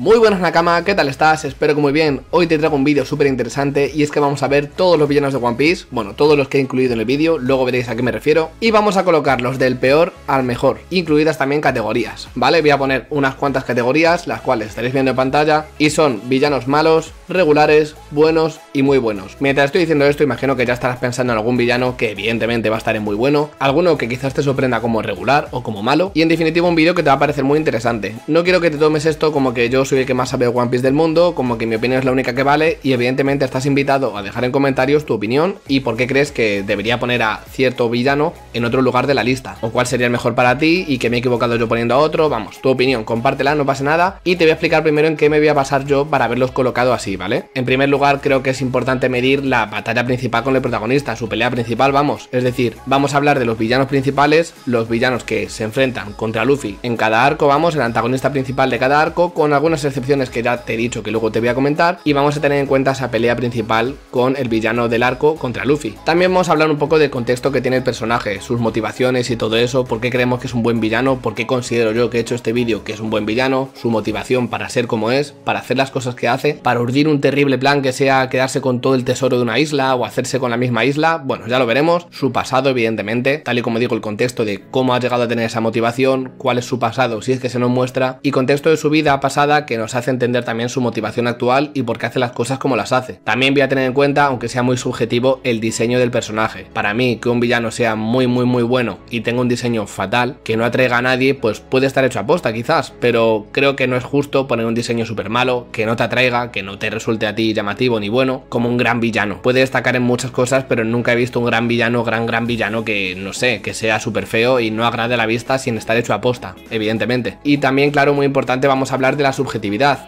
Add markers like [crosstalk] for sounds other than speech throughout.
Muy buenas Nakama, ¿qué tal estás? Espero que muy bien. Hoy te traigo un vídeo súper interesante y es que vamos a ver todos los villanos de One Piece, bueno, todos los que he incluido en el vídeo, luego veréis a qué me refiero, y vamos a colocarlos del peor al mejor, incluidas también categorías, ¿vale? Voy a poner unas cuantas categorías, las cuales estaréis viendo en pantalla, y son villanos malos, regulares, buenos y muy buenos. Mientras estoy diciendo esto, imagino que ya estarás pensando en algún villano que evidentemente va a estar en muy bueno, alguno que quizás te sorprenda como regular o como malo, y en definitiva un vídeo que te va a parecer muy interesante. No quiero que te tomes esto como que yo soy el que más sabe de One Piece del mundo, como que mi opinión es la única que vale y evidentemente estás invitado a dejar en comentarios tu opinión y por qué crees que debería poner a cierto villano en otro lugar de la lista, o cuál sería el mejor para ti y que me he equivocado yo poniendo a otro, vamos, tu opinión, compártela, no pasa nada y te voy a explicar primero en qué me voy a basar yo para haberlos colocado así, ¿vale? En primer lugar creo que es importante medir la batalla principal con el protagonista, su pelea principal, vamos, es decir, vamos a hablar de los villanos principales, los villanos que se enfrentan contra Luffy en cada arco, vamos, el antagonista principal de cada arco con algunas excepciones que ya te he dicho que luego te voy a comentar, y vamos a tener en cuenta esa pelea principal con el villano del arco contra Luffy. También vamos a hablar un poco del contexto que tiene el personaje, sus motivaciones y todo eso, por qué creemos que es un buen villano, por qué considero yo que he hecho este vídeo que es un buen villano, su motivación para ser como es, para hacer las cosas que hace, para urdir un terrible plan que sea quedarse con todo el tesoro de una isla o hacerse con la misma isla, bueno, ya lo veremos, su pasado evidentemente, tal y como digo el contexto de cómo ha llegado a tener esa motivación, cuál es su pasado si es que se nos muestra, y contexto de su vida pasada que nos hace entender también su motivación actual y por qué hace las cosas como las hace. También voy a tener en cuenta, aunque sea muy subjetivo, el diseño del personaje. Para mí, que un villano sea muy muy muy bueno y tenga un diseño fatal, que no atraiga a nadie, pues puede estar hecho a posta quizás, pero creo que no es justo poner un diseño súper malo, que no te atraiga, que no te resulte a ti llamativo ni bueno, como un gran villano. Puede destacar en muchas cosas, pero nunca he visto un gran villano, gran gran villano que, no sé, que sea súper feo y no agrade a la vista sin estar hecho a posta, evidentemente. Y también, claro, muy importante, vamos a hablar de la subjetividad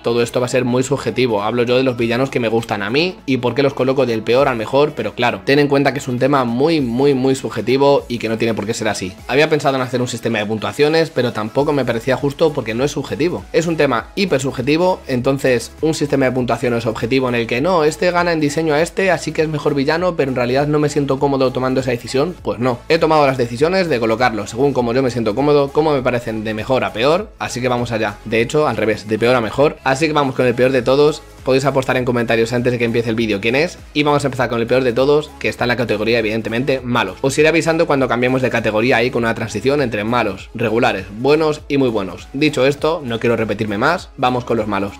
todo esto va a ser muy subjetivo. Hablo yo de los villanos que me gustan a mí y por qué los coloco del peor al mejor, pero claro, ten en cuenta que es un tema muy, muy, muy subjetivo y que no tiene por qué ser así. Había pensado en hacer un sistema de puntuaciones, pero tampoco me parecía justo porque no es subjetivo. Es un tema hiper subjetivo, entonces un sistema de puntuaciones objetivo en el que no, este gana en diseño a este, así que es mejor villano, pero en realidad no me siento cómodo tomando esa decisión, pues no. He tomado las decisiones de colocarlo según como yo me siento cómodo, como me parecen de mejor a peor, así que vamos allá. De hecho, al revés, de peor a mejor. Así que vamos con el peor de todos. Podéis apostar en comentarios antes de que empiece el vídeo quién es. Y vamos a empezar con el peor de todos, que está en la categoría, evidentemente, malos. Os iré avisando cuando cambiemos de categoría ahí con una transición entre malos, regulares, buenos y muy buenos. Dicho esto, no quiero repetirme más, vamos con los malos.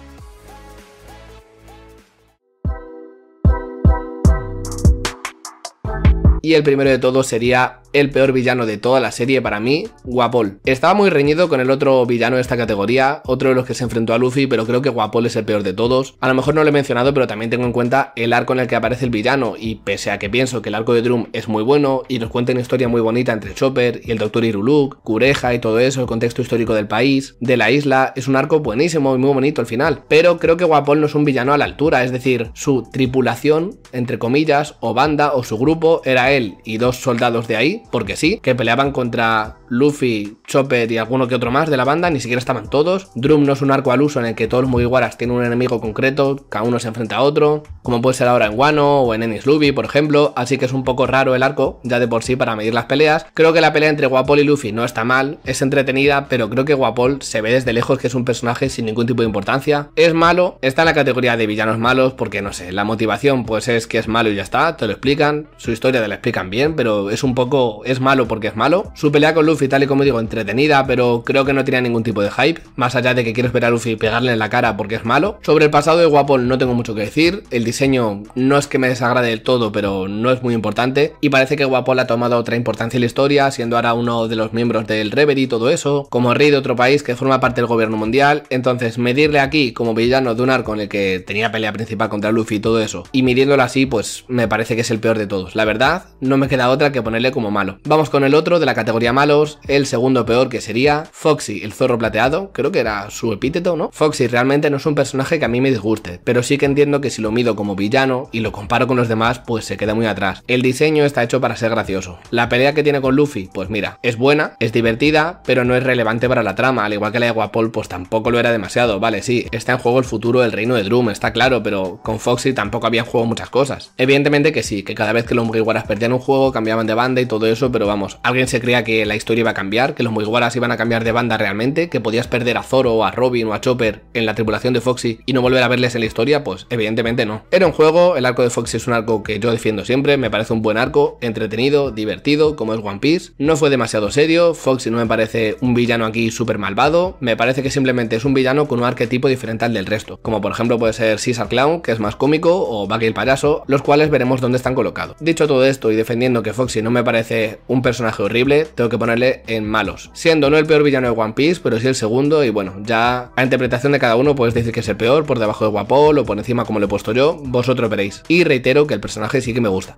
Y el primero de todos sería el peor villano de toda la serie para mí, Guapol. Estaba muy reñido con el otro villano de esta categoría, otro de los que se enfrentó a Luffy, pero creo que Guapol es el peor de todos. A lo mejor no lo he mencionado, pero también tengo en cuenta el arco en el que aparece el villano, y pese a que pienso que el arco de Drum es muy bueno y nos cuenta una historia muy bonita entre Chopper y el Dr. Iruluk, Cureja y todo eso, el contexto histórico del país, de la isla, es un arco buenísimo y muy bonito al final. Pero creo que Guapol no es un villano a la altura, es decir, su tripulación, entre comillas, o banda o su grupo era y dos soldados de ahí, porque sí, que peleaban contra Luffy, Chopper y alguno que otro más de la banda, ni siquiera estaban todos. Drum no es un arco al uso en el que todos muy Mugiwaras tienen un enemigo concreto, cada uno se enfrenta a otro, como puede ser ahora en Wano o en Ennis Luffy, por ejemplo, así que es un poco raro el arco, ya de por sí, para medir las peleas. Creo que la pelea entre Guapol y Luffy no está mal, es entretenida, pero creo que Guapol se ve desde lejos que es un personaje sin ningún tipo de importancia. Es malo, está en la categoría de villanos malos, porque no sé, la motivación pues es que es malo y ya está, te lo explican, su historia de la explican bien, pero es un poco, es malo porque es malo. Su pelea con Luffy, tal y como digo, entretenida, pero creo que no tenía ningún tipo de hype, más allá de que quiero ver a Luffy pegarle en la cara porque es malo. Sobre el pasado de Wapol no tengo mucho que decir, el diseño no es que me desagrade del todo, pero no es muy importante, y parece que Wapol ha tomado otra importancia en la historia, siendo ahora uno de los miembros del Reverie y todo eso, como rey de otro país que forma parte del gobierno mundial, entonces medirle aquí como villano de un arco en el que tenía pelea principal contra Luffy y todo eso, y midiéndolo así, pues me parece que es el peor de todos. La verdad, no me queda otra que ponerle como malo. Vamos con el otro de la categoría malos, el segundo peor que sería Foxy, el zorro plateado, creo que era su epíteto, ¿no? Foxy realmente no es un personaje que a mí me disguste, pero sí que entiendo que si lo mido como villano y lo comparo con los demás, pues se queda muy atrás. El diseño está hecho para ser gracioso. La pelea que tiene con Luffy, pues mira, es buena, es divertida, pero no es relevante para la trama, al igual que la de Guapol, pues tampoco lo era demasiado, vale, sí, está en juego el futuro del reino de Drum, está claro, pero con Foxy tampoco había en juego muchas cosas. Evidentemente que sí, que cada vez que los Mugiwaras perdían un juego, cambiaban de banda y todo eso, pero vamos, alguien se creía que la historia iba a cambiar, que los muy guaras iban a cambiar de banda realmente, que podías perder a Zoro, a Robin o a Chopper en la tripulación de Foxy y no volver a verles en la historia, pues evidentemente no. Era un juego, el arco de Foxy es un arco que yo defiendo siempre, me parece un buen arco, entretenido, divertido, como es One Piece, no fue demasiado serio, Foxy no me parece un villano aquí súper malvado, me parece que simplemente es un villano con un arquetipo diferente al del resto, como por ejemplo puede ser Caesar Clown, que es más cómico, o Buggy el payaso, los cuales veremos dónde están colocados. Dicho todo esto y defendiendo que Foxy no me parece un personaje horrible, tengo que ponerle en malos. Siendo no el peor villano de One Piece, pero sí el segundo, y bueno, ya a interpretación de cada uno puedes decir que es el peor, por debajo de Guapol o por encima como lo he puesto yo, vosotros veréis. Y reitero que el personaje sí que me gusta.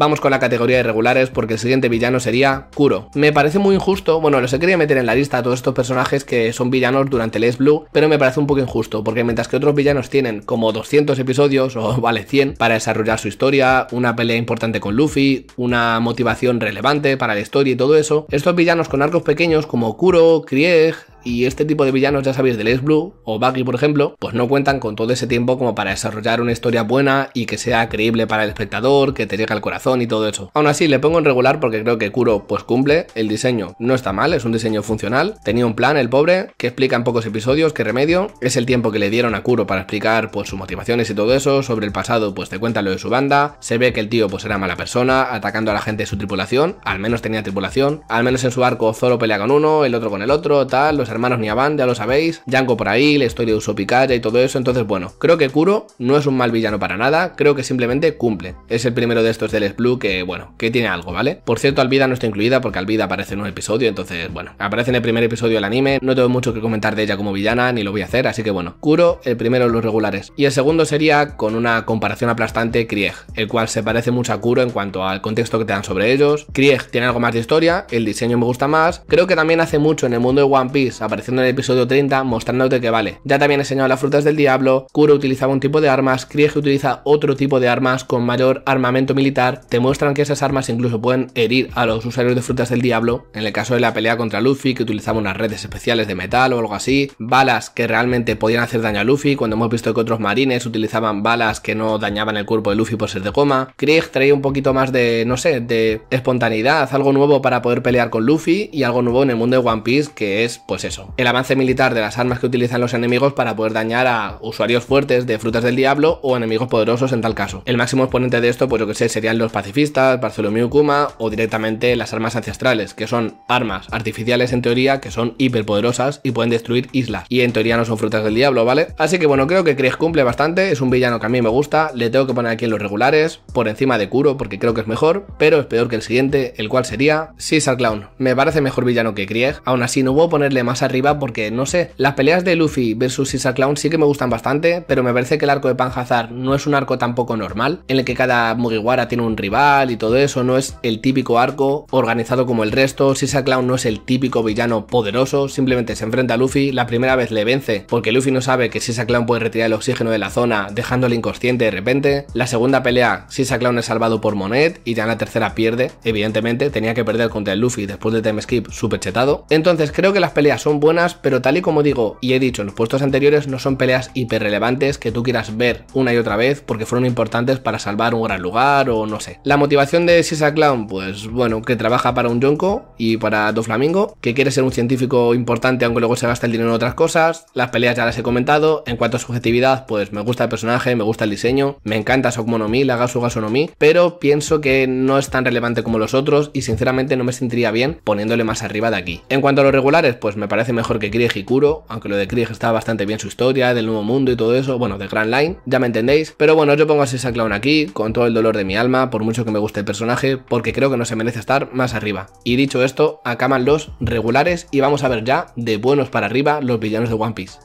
vamos con la categoría de regulares porque el siguiente villano sería Kuro. Me parece muy injusto, bueno, los sé, quería meter en la lista a todos estos personajes que son villanos durante el Blue, pero me parece un poco injusto porque mientras que otros villanos tienen como 200 episodios o [laughs] vale 100 para desarrollar su historia, una pelea importante con Luffy, una motivación relevante para la historia y todo eso, estos villanos con arcos pequeños como Kuro, Krieg, y este tipo de villanos, ya sabéis, de Les Blue o Bucky, por ejemplo, pues no cuentan con todo ese tiempo como para desarrollar una historia buena y que sea creíble para el espectador, que te llegue al corazón y todo eso. Aún así, le pongo en regular porque creo que Kuro pues cumple, el diseño no está mal, es un diseño funcional, tenía un plan el pobre, que explica en pocos episodios, qué remedio, es el tiempo que le dieron a Kuro para explicar pues sus motivaciones y todo eso, sobre el pasado pues te cuenta lo de su banda, se ve que el tío pues era mala persona, atacando a la gente de su tripulación, al menos tenía tripulación, al menos en su arco Zoro pelea con uno, el otro con el otro, tal, hermanos Niaban, ya lo sabéis, Yango por ahí, la historia de Usopicaya y todo eso, entonces bueno, creo que Kuro no es un mal villano para nada, creo que simplemente cumple. Es el primero de estos del Blue que, bueno, que tiene algo, ¿vale? Por cierto, Alvida no está incluida porque Alvida aparece en un episodio, entonces bueno, aparece en el primer episodio del anime, no tengo mucho que comentar de ella como villana, ni lo voy a hacer, así que bueno, Kuro, el primero de los regulares. Y el segundo sería, con una comparación aplastante, Krieg, el cual se parece mucho a Kuro en cuanto al contexto que te dan sobre ellos. Krieg tiene algo más de historia, el diseño me gusta más, creo que también hace mucho en el mundo de One Piece apareciendo en el episodio 30 mostrándote que vale. Ya también he enseñado las frutas del diablo, Kuro utilizaba un tipo de armas, Krieg utiliza otro tipo de armas con mayor armamento militar, te muestran que esas armas incluso pueden herir a los usuarios de frutas del diablo, en el caso de la pelea contra Luffy que utilizaba unas redes especiales de metal o algo así, balas que realmente podían hacer daño a Luffy, cuando hemos visto que otros marines utilizaban balas que no dañaban el cuerpo de Luffy por ser de coma, Krieg traía un poquito más de, no sé, de espontaneidad, algo nuevo para poder pelear con Luffy y algo nuevo en el mundo de One Piece que es pues el avance militar de las armas que utilizan los enemigos para poder dañar a usuarios fuertes de frutas del diablo o enemigos poderosos en tal caso. El máximo exponente de esto, pues lo que sé, serían los pacifistas, Bartholomew Kuma o directamente las armas ancestrales, que son armas artificiales en teoría que son hiperpoderosas y pueden destruir islas. Y en teoría no son frutas del diablo, ¿vale? Así que bueno, creo que Krieg cumple bastante, es un villano que a mí me gusta, le tengo que poner aquí en los regulares, por encima de Kuro porque creo que es mejor, pero es peor que el siguiente, el cual sería Caesar Clown. Me parece mejor villano que Krieg, aún así no puedo ponerle más arriba porque no sé, las peleas de Luffy versus Isa Clown sí que me gustan bastante, pero me parece que el arco de Panhazar no es un arco tampoco normal, en el que cada Mugiwara tiene un rival y todo eso, no es el típico arco organizado como el resto, Sisa Clown no es el típico villano poderoso, simplemente se enfrenta a Luffy, la primera vez le vence, porque Luffy no sabe que Sisa Clown puede retirar el oxígeno de la zona dejándole inconsciente de repente, la segunda pelea Sisa Clown es salvado por Monet y ya en la tercera pierde, evidentemente tenía que perder contra el Luffy después de time skip super chetado, entonces creo que las peleas son buenas, pero tal y como digo y he dicho en los puestos anteriores, no son peleas hiperrelevantes que tú quieras ver una y otra vez porque fueron importantes para salvar un gran lugar o no sé. La motivación de Sisa Clown, pues bueno, que trabaja para un Yonko y para Doflamingo, que quiere ser un científico importante aunque luego se gasta el dinero en otras cosas. Las peleas ya las he comentado. En cuanto a subjetividad, pues me gusta el personaje, me gusta el diseño, me encanta Sokmonomi, la su pero pienso que no es tan relevante como los otros y sinceramente no me sentiría bien poniéndole más arriba de aquí. En cuanto a los regulares, pues me parece hace mejor que Krieg y Kuro, aunque lo de Krieg está bastante bien su historia, del nuevo mundo y todo eso, bueno, de Grand Line, ya me entendéis. Pero bueno, yo pongo a Sisa Clown aquí, con todo el dolor de mi alma, por mucho que me guste el personaje, porque creo que no se merece estar más arriba. Y dicho esto, acaban los regulares y vamos a ver ya de buenos para arriba los villanos de One Piece.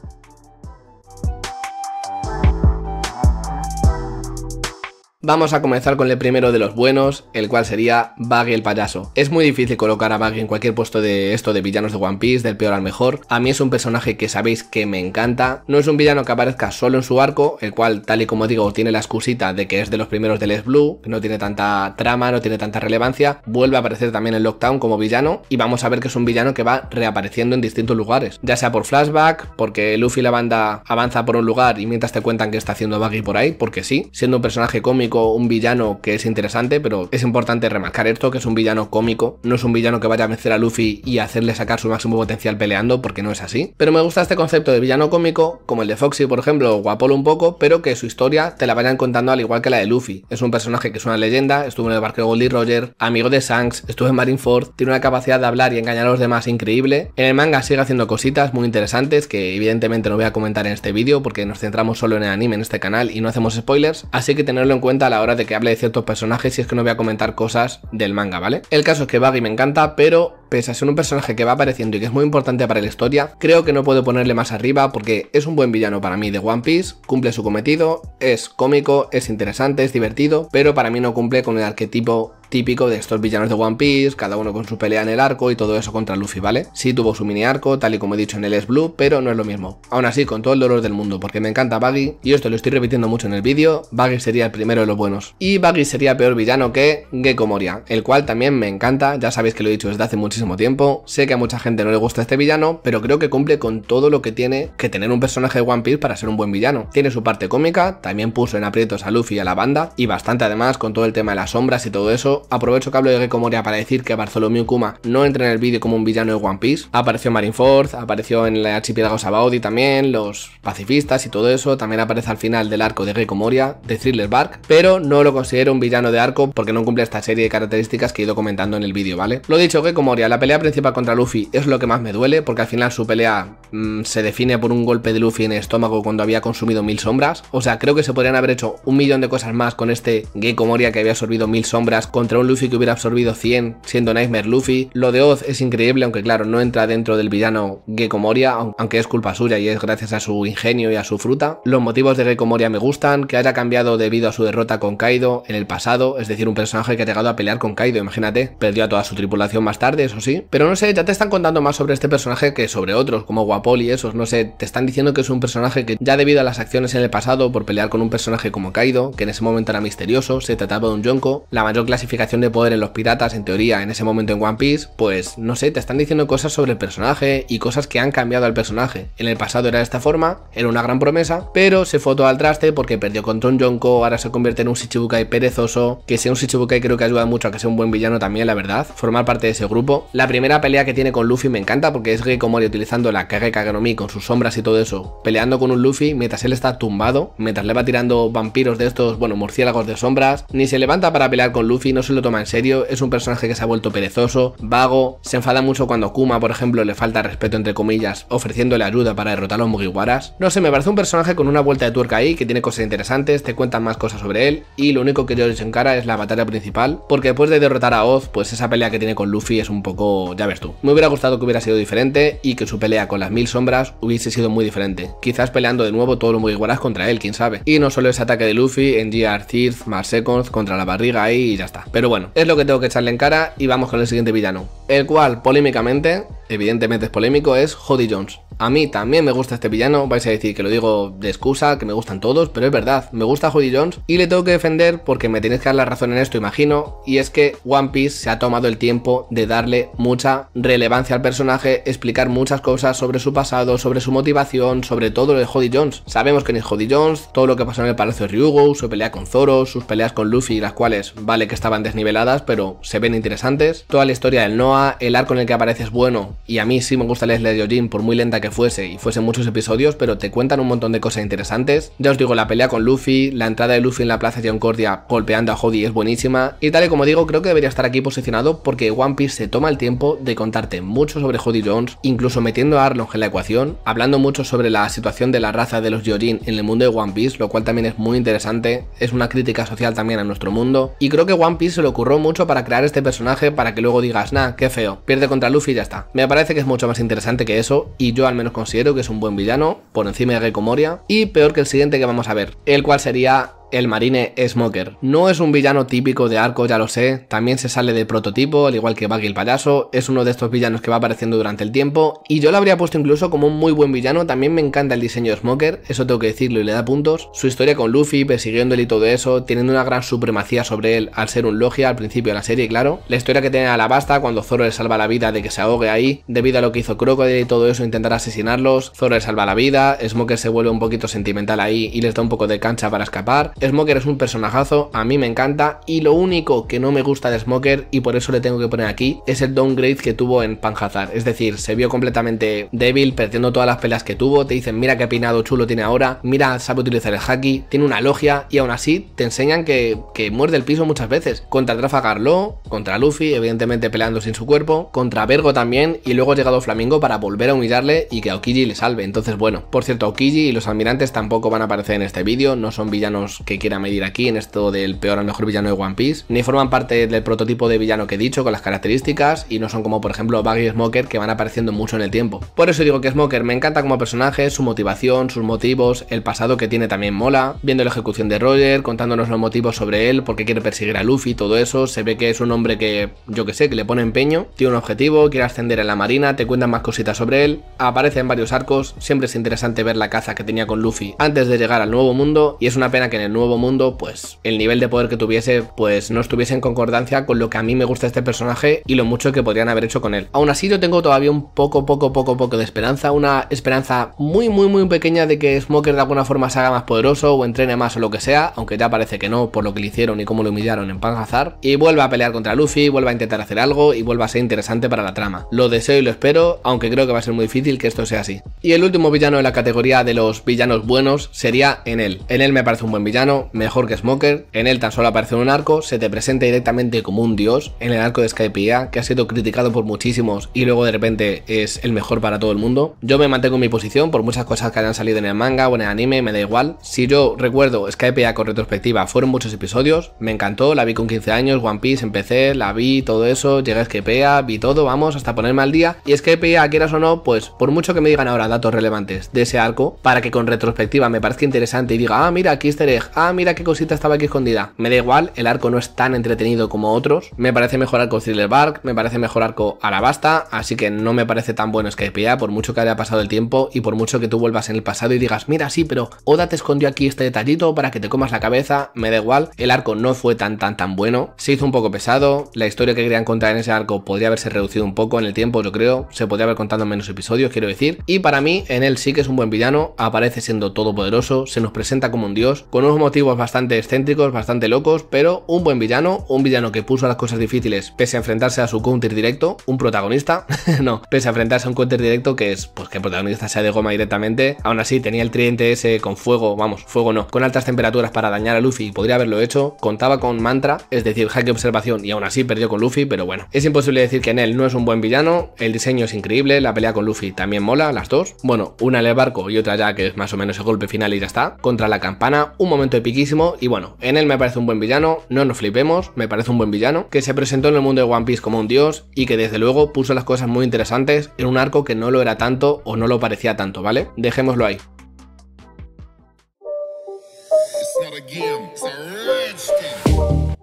Vamos a comenzar con el primero de los buenos, el cual sería Buggy el payaso. Es muy difícil colocar a Buggy en cualquier puesto de esto de villanos de One Piece, del peor al mejor. A mí es un personaje que sabéis que me encanta. No es un villano que aparezca solo en su arco, el cual, tal y como digo, tiene la excusita de que es de los primeros de Les Blue, no tiene tanta trama, no tiene tanta relevancia. Vuelve a aparecer también en Lockdown como villano y vamos a ver que es un villano que va reapareciendo en distintos lugares, ya sea por flashback, porque Luffy y la banda avanza por un lugar y mientras te cuentan que está haciendo Baggy por ahí, porque sí, siendo un personaje cómico un villano que es interesante, pero es importante remarcar esto, que es un villano cómico, no es un villano que vaya a vencer a Luffy y hacerle sacar su máximo potencial peleando, porque no es así. Pero me gusta este concepto de villano cómico, como el de Foxy, por ejemplo, o guapolo un poco, pero que su historia te la vayan contando al igual que la de Luffy. Es un personaje que es una leyenda, estuvo en el barco de Goldie Roger, amigo de Shanks, estuvo en Marineford, tiene una capacidad de hablar y engañar a los demás increíble. En el manga sigue haciendo cositas muy interesantes que evidentemente no voy a comentar en este vídeo porque nos centramos solo en el anime en este canal y no hacemos spoilers, así que tenerlo en cuenta a la hora de que hable de ciertos personajes si es que no voy a comentar cosas del manga, ¿vale? El caso es que Baggy me encanta, pero pese a ser un personaje que va apareciendo y que es muy importante para la historia, creo que no puedo ponerle más arriba porque es un buen villano para mí de One Piece, cumple su cometido, es cómico, es interesante, es divertido, pero para mí no cumple con el arquetipo típico de estos villanos de One Piece, cada uno con su pelea en el arco y todo eso contra Luffy, ¿vale? Sí tuvo su mini arco, tal y como he dicho en el S Blue, pero no es lo mismo. Aún así, con todo el dolor del mundo, porque me encanta Baggy, y esto lo estoy repitiendo mucho en el vídeo, Baggy sería el primero de los buenos. Y Baggy sería peor villano que Gecko Moria, el cual también me encanta, ya sabéis que lo he dicho desde hace muchísimo tiempo, sé que a mucha gente no le gusta este villano, pero creo que cumple con todo lo que tiene que tener un personaje de One Piece para ser un buen villano. Tiene su parte cómica, también puso en aprietos a Luffy y a la banda, y bastante además con todo el tema de las sombras y todo eso, Aprovecho que hablo de Gecko Moria para decir que Bartholomew Kuma no entra en el vídeo como un villano de One Piece. Apareció Marineford, apareció en el archipiélago Sabaody también, los pacifistas y todo eso. También aparece al final del arco de Gecko Moria, de Thriller Bark, pero no lo considero un villano de arco porque no cumple esta serie de características que he ido comentando en el vídeo, ¿vale? Lo dicho, Gecko Moria, la pelea principal contra Luffy es lo que más me duele porque al final su pelea mm, se define por un golpe de Luffy en el estómago cuando había consumido mil sombras. O sea, creo que se podrían haber hecho un millón de cosas más con este Gecko Moria que había absorbido mil sombras con Entró un Luffy que hubiera absorbido 100 siendo Nightmare Luffy. Lo de Oz es increíble, aunque claro, no entra dentro del villano Gecko Moria, aunque es culpa suya y es gracias a su ingenio y a su fruta. Los motivos de Gecko Moria me gustan, que haya cambiado debido a su derrota con Kaido en el pasado, es decir, un personaje que ha llegado a pelear con Kaido, imagínate, perdió a toda su tripulación más tarde, eso sí. Pero no sé, ya te están contando más sobre este personaje que sobre otros, como Guapol y esos, no sé, te están diciendo que es un personaje que ya debido a las acciones en el pasado por pelear con un personaje como Kaido, que en ese momento era misterioso, se trataba de un Yonko, la mayor clasificación de poder en los piratas, en teoría, en ese momento en One Piece, pues no sé, te están diciendo cosas sobre el personaje y cosas que han cambiado al personaje. En el pasado era de esta forma, era una gran promesa, pero se fue todo al traste porque perdió contra un Yonko, ahora se convierte en un Shichibukai perezoso, que sea un Shichibukai creo que ayuda mucho a que sea un buen villano también, la verdad, formar parte de ese grupo. La primera pelea que tiene con Luffy me encanta porque es Gecko Mori utilizando la Kage Kaganomi con sus sombras y todo eso, peleando con un Luffy mientras él está tumbado, mientras le va tirando vampiros de estos, bueno, murciélagos de sombras, ni se levanta para pelear con Luffy, no se lo toma en serio, es un personaje que se ha vuelto perezoso, vago, se enfada mucho cuando Kuma, por ejemplo, le falta respeto entre comillas, ofreciéndole ayuda para derrotar a los Mugiwaras. No sé, me parece un personaje con una vuelta de tuerca ahí, que tiene cosas interesantes, te cuentan más cosas sobre él, y lo único que yo les encara es la batalla principal, porque después de derrotar a Oz, pues esa pelea que tiene con Luffy es un poco, ya ves tú. Me hubiera gustado que hubiera sido diferente y que su pelea con las mil sombras hubiese sido muy diferente, quizás peleando de nuevo todos los Mugiwaras contra él, quién sabe. Y no solo ese ataque de Luffy en GR Thirth, más Seconds, contra la barriga ahí y ya está. Pero bueno, es lo que tengo que echarle en cara y vamos con el siguiente villano, el cual polémicamente evidentemente es polémico, es Jody Jones. A mí también me gusta este villano, vais a decir que lo digo de excusa, que me gustan todos, pero es verdad, me gusta Jody Jones y le tengo que defender porque me tienes que dar la razón en esto, imagino, y es que One Piece se ha tomado el tiempo de darle mucha relevancia al personaje, explicar muchas cosas sobre su pasado, sobre su motivación, sobre todo lo de Jody Jones. Sabemos que es Jody Jones, todo lo que pasó en el Palacio de Ryugo, su pelea con Zoro, sus peleas con Luffy, las cuales vale que estaban desniveladas, pero se ven interesantes, toda la historia del Noah, el arco en el que aparece es bueno, y a mí sí me gusta de Yojin por muy lenta que fuese y fuesen muchos episodios, pero te cuentan un montón de cosas interesantes. Ya os digo, la pelea con Luffy, la entrada de Luffy en la plaza de Concordia golpeando a Hody es buenísima. Y tal y como digo, creo que debería estar aquí posicionado porque One Piece se toma el tiempo de contarte mucho sobre Jody Jones, incluso metiendo a Arlong en la ecuación, hablando mucho sobre la situación de la raza de los Yojin en el mundo de One Piece, lo cual también es muy interesante, es una crítica social también a nuestro mundo. Y creo que One Piece se le ocurrió mucho para crear este personaje para que luego digas, nah, qué feo, pierde contra Luffy y ya está. Me parece que es mucho más interesante que eso y yo al menos considero que es un buen villano por encima de Gecko y peor que el siguiente que vamos a ver, el cual sería el marine Smoker. No es un villano típico de arco, ya lo sé, también se sale de prototipo, al igual que Bucky el payaso, es uno de estos villanos que va apareciendo durante el tiempo, y yo lo habría puesto incluso como un muy buen villano, también me encanta el diseño de Smoker, eso tengo que decirlo y le da puntos, su historia con Luffy, persiguiéndole y todo eso, teniendo una gran supremacía sobre él al ser un logia al principio de la serie, claro, la historia que tiene basta cuando Zoro le salva la vida de que se ahogue ahí, debido a lo que hizo Crocodile y todo eso, intentar asesinarlos, Zoro le salva la vida, Smoker se vuelve un poquito sentimental ahí y les da un poco de cancha para escapar, Smoker es un personajazo, a mí me encanta y lo único que no me gusta de Smoker y por eso le tengo que poner aquí es el downgrade que tuvo en Panhazar. es decir, se vio completamente débil, perdiendo todas las peleas que tuvo, te dicen mira qué peinado chulo tiene ahora, mira sabe utilizar el haki, tiene una logia y aún así te enseñan que, que muerde el piso muchas veces, contra Trafalgar Law, contra Luffy, evidentemente peleando sin su cuerpo, contra Vergo también y luego ha llegado Flamingo para volver a humillarle y que Aokiji le salve, entonces bueno, por cierto Aokiji y los almirantes tampoco van a aparecer en este vídeo, no son villanos que quiera medir aquí en esto del peor al mejor villano de One Piece, ni forman parte del prototipo de villano que he dicho con las características y no son como por ejemplo Buggy y Smoker que van apareciendo mucho en el tiempo. Por eso digo que Smoker me encanta como personaje, su motivación, sus motivos, el pasado que tiene también mola, viendo la ejecución de Roger, contándonos los motivos sobre él, por qué quiere perseguir a Luffy, todo eso, se ve que es un hombre que, yo que sé, que le pone empeño, tiene un objetivo, quiere ascender en la marina, te cuentan más cositas sobre él, aparece en varios arcos, siempre es interesante ver la caza que tenía con Luffy antes de llegar al nuevo mundo y es una pena que en el Nuevo Mundo, pues el nivel de poder que tuviese, pues no estuviese en concordancia con lo que a mí me gusta este personaje y lo mucho que podrían haber hecho con él. Aún así, yo tengo todavía un poco, poco, poco, poco de esperanza, una esperanza muy, muy, muy pequeña de que Smoker de alguna forma se haga más poderoso o entrene más o lo que sea, aunque ya parece que no, por lo que le hicieron y cómo lo humillaron en Panhazar, y vuelva a pelear contra Luffy, vuelva a intentar hacer algo y vuelva a ser interesante para la trama. Lo deseo y lo espero, aunque creo que va a ser muy difícil que esto sea así. Y el último villano de la categoría de los villanos buenos sería en él en él me parece un buen villano mejor que Smoker, en él tan solo aparece un arco, se te presenta directamente como un dios en el arco de Skypiea, que ha sido criticado por muchísimos y luego de repente es el mejor para todo el mundo. Yo me mantengo en mi posición por muchas cosas que hayan salido en el manga o en el anime, me da igual. Si yo recuerdo Skypiea con retrospectiva, fueron muchos episodios, me encantó, la vi con 15 años, One Piece, empecé, la vi, todo eso, llegué a Skypiea, vi todo, vamos, hasta ponerme al día. Y Skypiea, quieras o no, pues por mucho que me digan ahora datos relevantes de ese arco, para que con retrospectiva me parezca interesante y diga, ah, mira, aquí easter ah, mira qué cosita estaba aquí escondida. Me da igual, el arco no es tan entretenido como otros. Me parece mejor arco Thriller Bark, me parece mejor arco Alabasta, así que no me parece tan bueno ya, por mucho que haya pasado el tiempo y por mucho que tú vuelvas en el pasado y digas, mira, sí, pero Oda te escondió aquí este detallito para que te comas la cabeza, me da igual, el arco no fue tan tan tan bueno, se hizo un poco pesado, la historia que querían contar en ese arco podría haberse reducido un poco en el tiempo, yo creo, se podría haber contado en menos episodios, quiero decir, y para mí en él sí que es un buen villano, aparece siendo todopoderoso, se nos presenta como un dios, con unos motivos bastante excéntricos, bastante locos, pero un buen villano, un villano que puso las cosas difíciles pese a enfrentarse a su counter directo, un protagonista, [laughs] no, pese a enfrentarse a un counter directo que es, pues que el protagonista sea de goma directamente, aún así tenía el tridente ese con fuego, vamos, fuego no, con altas temperaturas para dañar a Luffy y podría haberlo hecho, contaba con mantra, es decir, hack observación y aún así perdió con Luffy, pero bueno, es imposible decir que en él no es un buen villano, el diseño es increíble, la pelea con Luffy también mola, las dos, bueno, una en el barco y otra ya que es más o menos el golpe final y ya está, contra la campana, un momento epiquísimo. Y bueno, en él me parece un buen villano, no nos flipemos, me parece un buen villano, que se presentó en el mundo de One Piece como un dios y que desde luego puso las cosas muy interesantes en un arco que no lo era tanto o no lo parecía tanto, ¿vale? Dejémoslo ahí.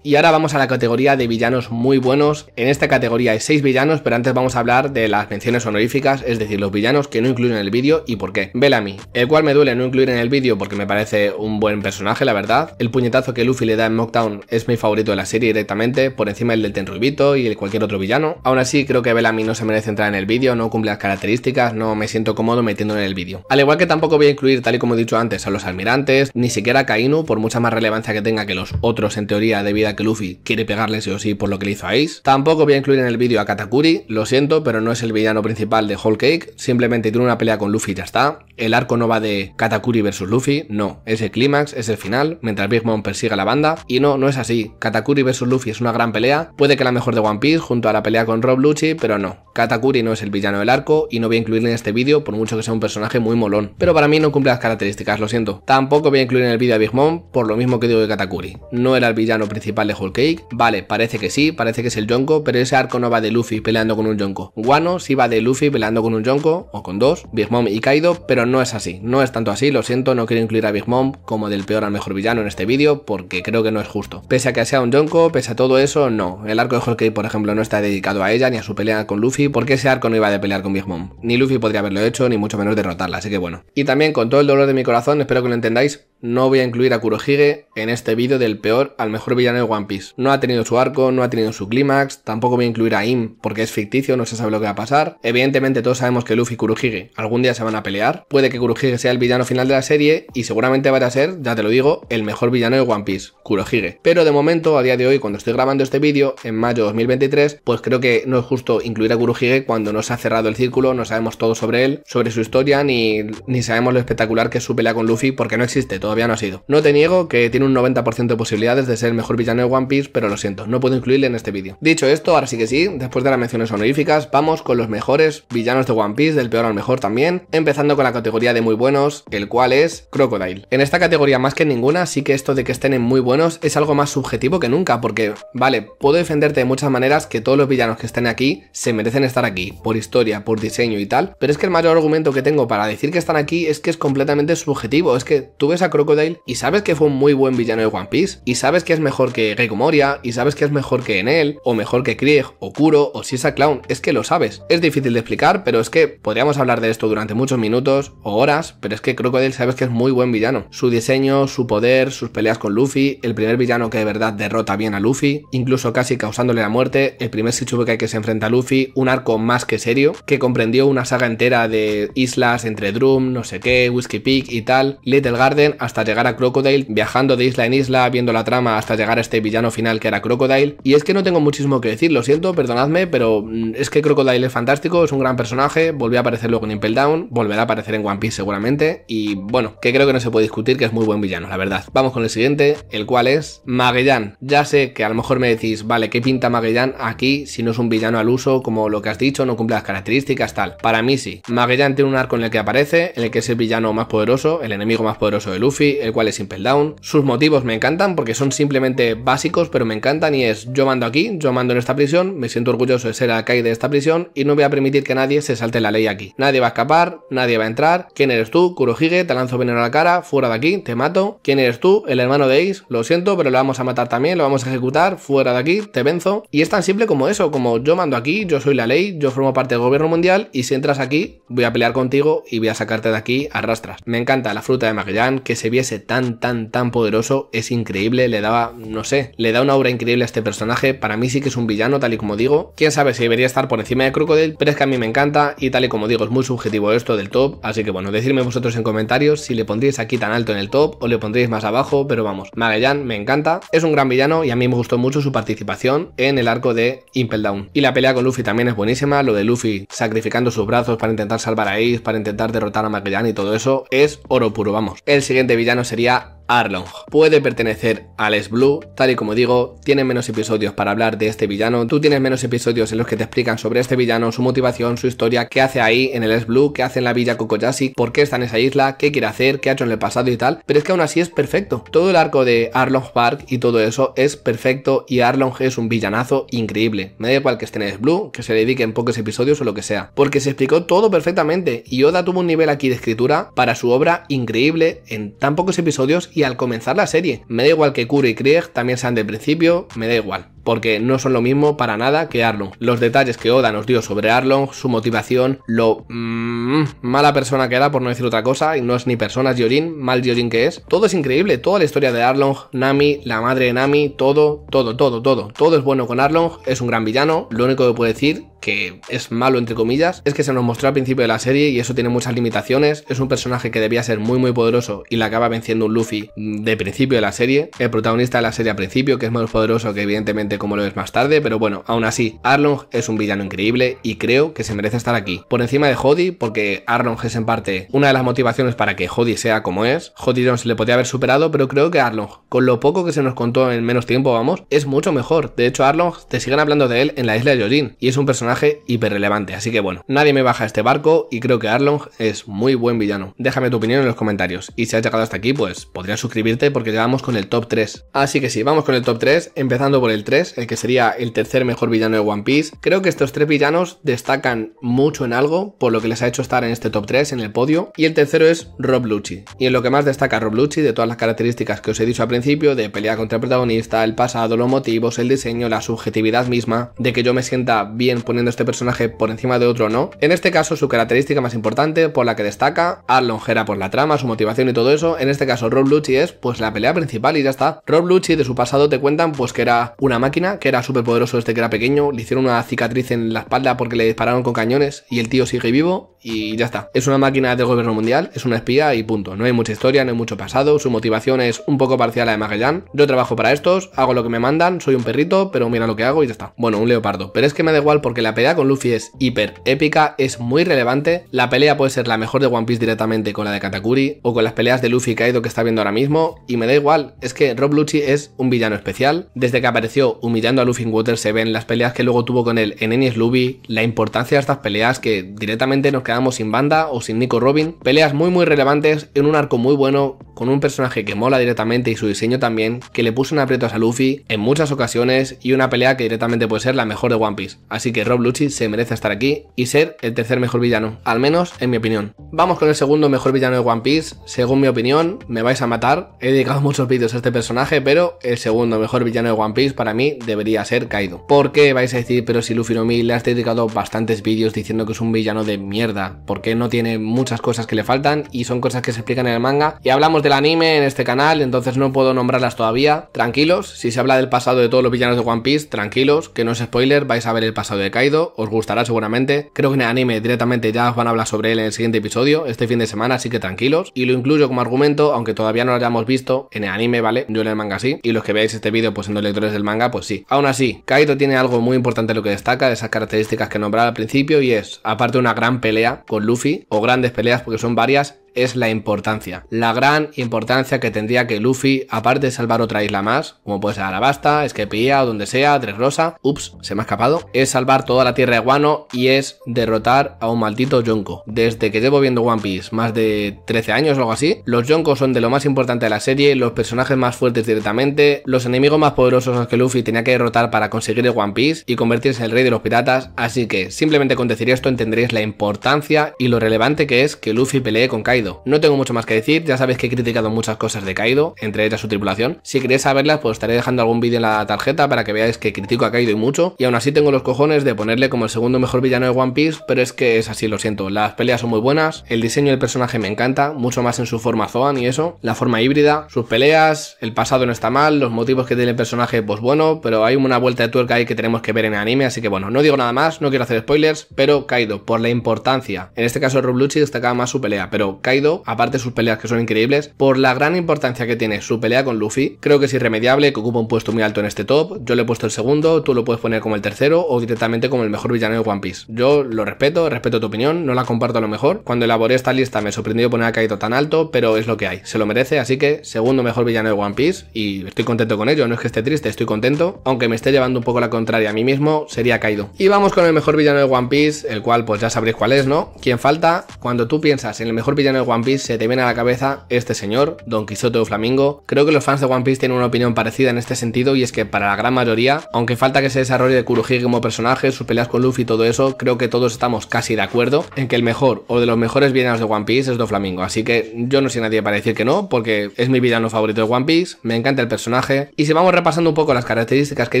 Y ahora vamos a la categoría de villanos muy buenos. En esta categoría hay 6 villanos, pero antes vamos a hablar de las menciones honoríficas, es decir, los villanos que no incluyen en el vídeo y por qué. Bellamy, el cual me duele no incluir en el vídeo porque me parece un buen personaje, la verdad. El puñetazo que Luffy le da en Mocktown es mi favorito de la serie directamente, por encima del Tenruibito y el cualquier otro villano. Aún así, creo que Bellamy no se merece entrar en el vídeo, no cumple las características, no me siento cómodo metiéndolo en el vídeo. Al igual que tampoco voy a incluir, tal y como he dicho antes, a los almirantes, ni siquiera a Kainu, por mucha más relevancia que tenga que los otros en teoría de que Luffy quiere pegarle sí o sí por lo que le hizo a Ace. Tampoco voy a incluir en el vídeo a Katakuri, lo siento, pero no es el villano principal de Whole Cake, simplemente tiene una pelea con Luffy y ya está. El arco no va de Katakuri versus Luffy, no, es el clímax, es el final, mientras Big Mom persigue a la banda, y no, no es así. Katakuri versus Luffy es una gran pelea, puede que la mejor de One Piece junto a la pelea con Rob Lucci, pero no. Katakuri no es el villano del arco y no voy a incluirle en este vídeo por mucho que sea un personaje muy molón, pero para mí no cumple las características, lo siento. Tampoco voy a incluir en el vídeo a Big Mom por lo mismo que digo de Katakuri, no era el villano principal de Whole Cake? Vale, parece que sí, parece que es el Yonko, pero ese arco no va de Luffy peleando con un Yonko. Guano sí va de Luffy peleando con un Yonko, o con dos, Big Mom y Kaido, pero no es así. No es tanto así, lo siento, no quiero incluir a Big Mom como del peor al mejor villano en este vídeo, porque creo que no es justo. Pese a que sea un Yonko, pese a todo eso, no. El arco de Whole Cake, por ejemplo, no está dedicado a ella ni a su pelea con Luffy, porque ese arco no iba de pelear con Big Mom. Ni Luffy podría haberlo hecho, ni mucho menos derrotarla, así que bueno. Y también con todo el dolor de mi corazón, espero que lo entendáis, no voy a incluir a Kurohige en este vídeo del peor al mejor villano de One Piece. No ha tenido su arco, no ha tenido su clímax, tampoco voy a incluir a Im porque es ficticio, no se sabe lo que va a pasar. Evidentemente todos sabemos que Luffy y Kurohige algún día se van a pelear. Puede que Kurohige sea el villano final de la serie y seguramente vaya a ser, ya te lo digo, el mejor villano de One Piece, Kurohige. Pero de momento, a día de hoy, cuando estoy grabando este vídeo, en mayo de 2023, pues creo que no es justo incluir a Kurohige cuando no se ha cerrado el círculo, no sabemos todo sobre él, sobre su historia, ni, ni sabemos lo espectacular que es su pelea con Luffy porque no existe todo todavía no sido. No te niego que tiene un 90% de posibilidades de ser el mejor villano de One Piece, pero lo siento, no puedo incluirle en este vídeo. Dicho esto, ahora sí que sí, después de las menciones honoríficas, vamos con los mejores villanos de One Piece, del peor al mejor también, empezando con la categoría de muy buenos, el cual es Crocodile. En esta categoría más que ninguna, sí que esto de que estén en muy buenos es algo más subjetivo que nunca, porque, vale, puedo defenderte de muchas maneras que todos los villanos que estén aquí se merecen estar aquí, por historia, por diseño y tal, pero es que el mayor argumento que tengo para decir que están aquí es que es completamente subjetivo, es que tú ves a Crocodile Crocodile y sabes que fue un muy buen villano de One Piece y sabes que es mejor que Greg Moria y sabes que es mejor que Enel o mejor que Krieg o Kuro o Sisa Clown, es que lo sabes. Es difícil de explicar, pero es que podríamos hablar de esto durante muchos minutos o horas, pero es que Crocodile sabes que es muy buen villano. Su diseño, su poder, sus peleas con Luffy, el primer villano que de verdad derrota bien a Luffy, incluso casi causándole la muerte, el primer Shichibukai que se enfrenta a Luffy, un arco más que serio, que comprendió una saga entera de islas entre Drum, no sé qué, Whiskey Peak y tal, Little Garden, hasta hasta llegar a Crocodile, viajando de isla en isla, viendo la trama hasta llegar a este villano final que era Crocodile. Y es que no tengo muchísimo que decir, lo siento, perdonadme, pero mm, es que Crocodile es fantástico, es un gran personaje, volvió a aparecer luego en Impel Down, volverá a aparecer en One Piece seguramente, y bueno, que creo que no se puede discutir que es muy buen villano, la verdad. Vamos con el siguiente, el cual es Magellan. Ya sé que a lo mejor me decís, vale, ¿qué pinta Magellan aquí si no es un villano al uso, como lo que has dicho, no cumple las características, tal? Para mí sí. Magellan tiene un arco en el que aparece, en el que es el villano más poderoso, el enemigo más poderoso de Luffy el cual es Impel Down. Sus motivos me encantan porque son simplemente básicos, pero me encantan y es yo mando aquí, yo mando en esta prisión, me siento orgulloso de ser alcaide de esta prisión y no voy a permitir que nadie se salte la ley aquí. Nadie va a escapar, nadie va a entrar. ¿Quién eres tú? Kurohige, te lanzo veneno a la cara, fuera de aquí, te mato. ¿Quién eres tú? El hermano de Ace, lo siento, pero lo vamos a matar también, lo vamos a ejecutar, fuera de aquí, te venzo. Y es tan simple como eso, como yo mando aquí, yo soy la ley, yo formo parte del gobierno mundial y si entras aquí, voy a pelear contigo y voy a sacarte de aquí arrastras. Me encanta la fruta de Magellan, que se viese tan, tan, tan poderoso es increíble, le daba, no sé, le da una obra increíble a este personaje, para mí sí que es un villano, tal y como digo, quién sabe si debería estar por encima de Crocodile, pero es que a mí me encanta y tal y como digo, es muy subjetivo esto del top, así que bueno, decidme vosotros en comentarios si le pondríais aquí tan alto en el top o le pondríais más abajo, pero vamos, Magellan me encanta, es un gran villano y a mí me gustó mucho su participación en el arco de Impel Down. Y la pelea con Luffy también es buenísima, lo de Luffy sacrificando sus brazos para intentar salvar a Ace, para intentar derrotar a Magellan y todo eso es oro puro, vamos. El siguiente de villano sería Arlong. Puede pertenecer al Les Blue, tal y como digo, tiene menos episodios para hablar de este villano, tú tienes menos episodios en los que te explican sobre este villano, su motivación, su historia, qué hace ahí en el Les Blue, qué hace en la villa Kokoyashi, por qué está en esa isla, qué quiere hacer, qué ha hecho en el pasado y tal, pero es que aún así es perfecto. Todo el arco de Arlong Park y todo eso es perfecto y Arlong es un villanazo increíble. Me da igual que esté en Les Blue, que se dedique en pocos episodios o lo que sea, porque se explicó todo perfectamente y Oda tuvo un nivel aquí de escritura para su obra increíble en tan pocos episodios y al comenzar la serie. Me da igual que Kuro y Krieg también sean del principio, me da igual porque no son lo mismo para nada que Arlong. Los detalles que Oda nos dio sobre Arlong, su motivación, lo mm, mala persona que era, por no decir otra cosa, y no es ni persona, es Yorin, mal Yorin que es. Todo es increíble, toda la historia de Arlong, Nami, la madre de Nami, todo, todo, todo, todo. Todo es bueno con Arlong, es un gran villano, lo único que puedo decir que es malo entre comillas, es que se nos mostró al principio de la serie y eso tiene muchas limitaciones, es un personaje que debía ser muy muy poderoso y le acaba venciendo un Luffy de principio de la serie, el protagonista de la serie al principio que es más poderoso que evidentemente como lo ves más tarde, pero bueno, aún así, Arlong es un villano increíble y creo que se merece estar aquí. Por encima de Jody, porque Arlong es en parte una de las motivaciones para que Jody sea como es. Jody no se le podía haber superado, pero creo que Arlong, con lo poco que se nos contó en menos tiempo, vamos, es mucho mejor. De hecho, Arlong, te siguen hablando de él en la isla de Yojin y es un personaje hiperrelevante, así que bueno, nadie me baja este barco y creo que Arlong es muy buen villano. Déjame tu opinión en los comentarios y si has llegado hasta aquí, pues podrías suscribirte porque llegamos con el top 3. Así que sí, vamos con el top 3, empezando por el 3 el que sería el tercer mejor villano de One Piece. Creo que estos tres villanos destacan mucho en algo, por lo que les ha hecho estar en este top 3, en el podio. Y el tercero es Rob Lucci. Y en lo que más destaca Rob Lucci, de todas las características que os he dicho al principio, de pelea contra el protagonista, el pasado, los motivos, el diseño, la subjetividad misma, de que yo me sienta bien poniendo este personaje por encima de otro o no. En este caso, su característica más importante por la que destaca, a Longera por la trama, su motivación y todo eso, en este caso Rob Lucci es pues la pelea principal y ya está. Rob Lucci de su pasado te cuentan pues que era una máquina que era súper poderoso este que era pequeño, le hicieron una cicatriz en la espalda porque le dispararon con cañones y el tío sigue vivo y ya está. Es una máquina del gobierno mundial, es una espía y punto. No hay mucha historia, no hay mucho pasado, su motivación es un poco parcial a la de Magellan. Yo trabajo para estos, hago lo que me mandan, soy un perrito, pero mira lo que hago y ya está. Bueno, un leopardo. Pero es que me da igual porque la pelea con Luffy es hiper épica, es muy relevante, la pelea puede ser la mejor de One Piece directamente con la de Katakuri o con las peleas de Luffy y Kaido que está viendo ahora mismo y me da igual, es que Rob Lucci es un villano especial. Desde que apareció humillando a Luffy Water, se ven las peleas que luego tuvo con él en Enies Luby, la importancia de estas peleas que directamente nos quedamos sin banda o sin Nico Robin, peleas muy muy relevantes en un arco muy bueno, con un personaje que mola directamente y su diseño también, que le puso un aprieto a Luffy en muchas ocasiones y una pelea que directamente puede ser la mejor de One Piece. Así que Rob Lucci se merece estar aquí y ser el tercer mejor villano, al menos en mi opinión. Vamos con el segundo mejor villano de One Piece, según mi opinión, me vais a matar, he dedicado [laughs] muchos vídeos a este personaje, pero el segundo mejor villano de One Piece para mí debería ser Kaido. Porque vais a decir, pero si Luffy no Mi le has dedicado bastantes vídeos diciendo que es un villano de mierda, porque no tiene muchas cosas que le faltan y son cosas que se explican en el manga. Y hablamos del anime en este canal, entonces no puedo nombrarlas todavía. Tranquilos, si se habla del pasado de todos los villanos de One Piece, tranquilos, que no es spoiler, vais a ver el pasado de Kaido, os gustará seguramente. Creo que en el anime directamente ya os van a hablar sobre él en el siguiente episodio, este fin de semana, así que tranquilos. Y lo incluyo como argumento, aunque todavía no lo hayamos visto en el anime, ¿vale? Yo en el manga sí. Y los que veáis este vídeo pues siendo lectores del manga, pues Aún así, Kaito tiene algo muy importante lo que destaca de esas características que nombraba al principio y es, aparte de una gran pelea con Luffy, o grandes peleas porque son varias, es la importancia, la gran importancia que tendría que Luffy, aparte de salvar otra isla más, como puede ser Alabasta, Skepia o donde sea, Tres Rosa, ups, se me ha escapado, es salvar toda la tierra de Guano y es derrotar a un maldito Yonko. Desde que llevo viendo One Piece más de 13 años o algo así, los Yonkos son de lo más importante de la serie, los personajes más fuertes directamente, los enemigos más poderosos a los que Luffy tenía que derrotar para conseguir el One Piece y convertirse en el rey de los piratas, así que simplemente con decir esto entenderéis la importancia y lo relevante que es que Luffy pelee con Kaido no tengo mucho más que decir, ya sabéis que he criticado muchas cosas de Kaido, entre ellas su tripulación. Si queréis saberlas, pues estaré dejando algún vídeo en la tarjeta para que veáis que critico a Kaido y mucho, y aún así tengo los cojones de ponerle como el segundo mejor villano de One Piece, pero es que es así, lo siento. Las peleas son muy buenas, el diseño del personaje me encanta, mucho más en su forma Zoan y eso, la forma híbrida, sus peleas, el pasado no está mal, los motivos que tiene el personaje, pues bueno, pero hay una vuelta de tuerca ahí que tenemos que ver en el anime, así que bueno, no digo nada más, no quiero hacer spoilers, pero Kaido, por la importancia, en este caso Robluchi destacaba más su pelea, pero Kaido aparte sus peleas que son increíbles, por la gran importancia que tiene su pelea con Luffy, creo que es irremediable, que ocupa un puesto muy alto en este top, yo le he puesto el segundo, tú lo puedes poner como el tercero o directamente como el mejor villano de One Piece. Yo lo respeto, respeto tu opinión, no la comparto a lo mejor. Cuando elaboré esta lista me sorprendió poner a Kaido tan alto, pero es lo que hay, se lo merece, así que segundo mejor villano de One Piece y estoy contento con ello, no es que esté triste, estoy contento, aunque me esté llevando un poco la contraria a mí mismo, sería Kaido. Y vamos con el mejor villano de One Piece, el cual pues ya sabréis cuál es, ¿no? ¿Quién falta? Cuando tú piensas en el mejor villano de One Piece se te viene a la cabeza este señor, Don Quixote o Flamingo. Creo que los fans de One Piece tienen una opinión parecida en este sentido y es que para la gran mayoría, aunque falta que se desarrolle de como personaje, sus peleas con Luffy y todo eso, creo que todos estamos casi de acuerdo en que el mejor o de los mejores villanos de One Piece es Don Flamingo. Así que yo no soy nadie para decir que no, porque es mi villano favorito de One Piece, me encanta el personaje. Y si vamos repasando un poco las características que he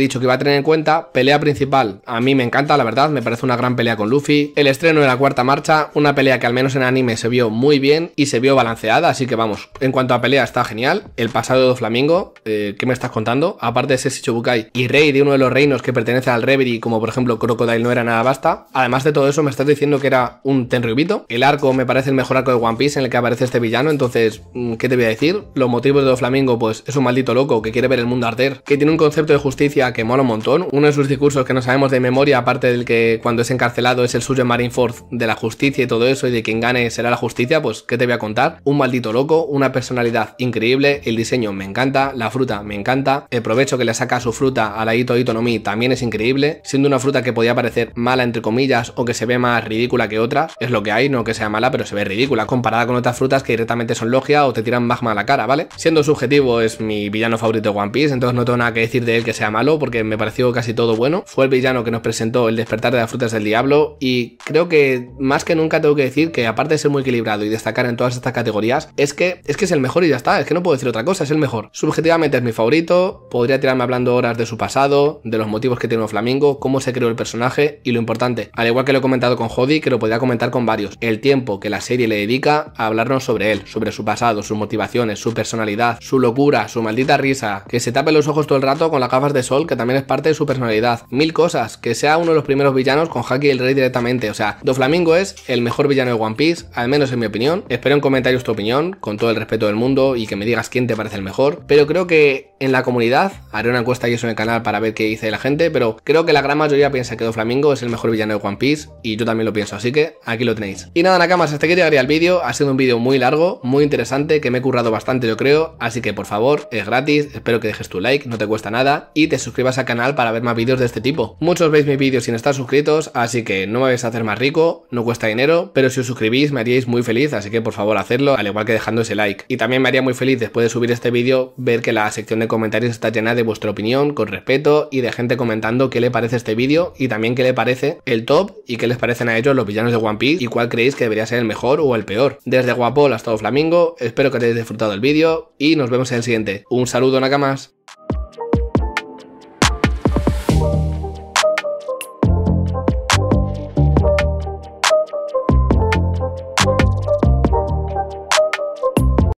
dicho que iba a tener en cuenta, pelea principal, a mí me encanta, la verdad, me parece una gran pelea con Luffy. El estreno de la cuarta marcha, una pelea que al menos en anime se vio muy bien y se vio balanceada, así que vamos, en cuanto a pelea está genial. El pasado de Flamingo, eh, ¿qué me estás contando? Aparte de ese Shichibukai y rey de uno de los reinos que pertenece al Reverie, como por ejemplo Crocodile no era nada basta. Además de todo eso, me estás diciendo que era un Tenryubito. El arco me parece el mejor arco de One Piece en el que aparece este villano, entonces, mm, ¿qué te voy a decir? Los motivos de Flamingo, pues es un maldito loco que quiere ver el mundo arder, que tiene un concepto de justicia que mola un montón. Uno de sus discursos que no sabemos de memoria, aparte del que cuando es encarcelado es el suyo marine force de la justicia y todo eso y de quien gane será la justicia, pues que te voy a contar? Un maldito loco, una personalidad increíble, el diseño me encanta, la fruta me encanta, el provecho que le saca su fruta a la Ito no Mi también es increíble, siendo una fruta que podía parecer mala entre comillas o que se ve más ridícula que otra, es lo que hay, no que sea mala, pero se ve ridícula comparada con otras frutas que directamente son logia o te tiran magma a la cara, ¿vale? Siendo subjetivo es mi villano favorito de One Piece, entonces no tengo nada que decir de él que sea malo porque me pareció casi todo bueno. Fue el villano que nos presentó el despertar de las frutas del diablo y creo que más que nunca tengo que decir que aparte de ser muy equilibrado y destacar en todas estas categorías, es que es que es el mejor y ya está, es que no puedo decir otra cosa, es el mejor. Subjetivamente es mi favorito, podría tirarme hablando horas de su pasado, de los motivos que tiene un Flamingo, cómo se creó el personaje y lo importante, al igual que lo he comentado con Jody, que lo podría comentar con varios, el tiempo que la serie le dedica a hablarnos sobre él, sobre su pasado, sus motivaciones, su personalidad, su locura, su maldita risa, que se tape los ojos todo el rato con las gafas de sol, que también es parte de su personalidad, mil cosas, que sea uno de los primeros villanos con Haki el Rey directamente, o sea, Doflamingo es el mejor villano de One Piece, al menos en mi opinión, Espero en comentarios tu opinión, con todo el respeto del mundo y que me digas quién te parece el mejor. Pero creo que en la comunidad, haré una encuesta y eso en el canal para ver qué dice la gente, pero creo que la gran mayoría piensa que Doflamingo es el mejor villano de One Piece y yo también lo pienso, así que aquí lo tenéis. Y nada, Nakamas, hasta aquí llegaría el vídeo. Ha sido un vídeo muy largo, muy interesante, que me he currado bastante, yo creo. Así que por favor, es gratis. Espero que dejes tu like, no te cuesta nada. Y te suscribas al canal para ver más vídeos de este tipo. Muchos veis mis vídeos sin estar suscritos, así que no me vais a hacer más rico, no cuesta dinero, pero si os suscribís me haríais muy feliz así que por favor hacerlo, al igual que dejando ese like. Y también me haría muy feliz después de subir este vídeo ver que la sección de comentarios está llena de vuestra opinión, con respeto y de gente comentando qué le parece este vídeo y también qué le parece el top y qué les parecen a ellos los villanos de One Piece y cuál creéis que debería ser el mejor o el peor. Desde Guapol hasta Flamingo, espero que hayáis disfrutado el vídeo y nos vemos en el siguiente. Un saludo Nakamas.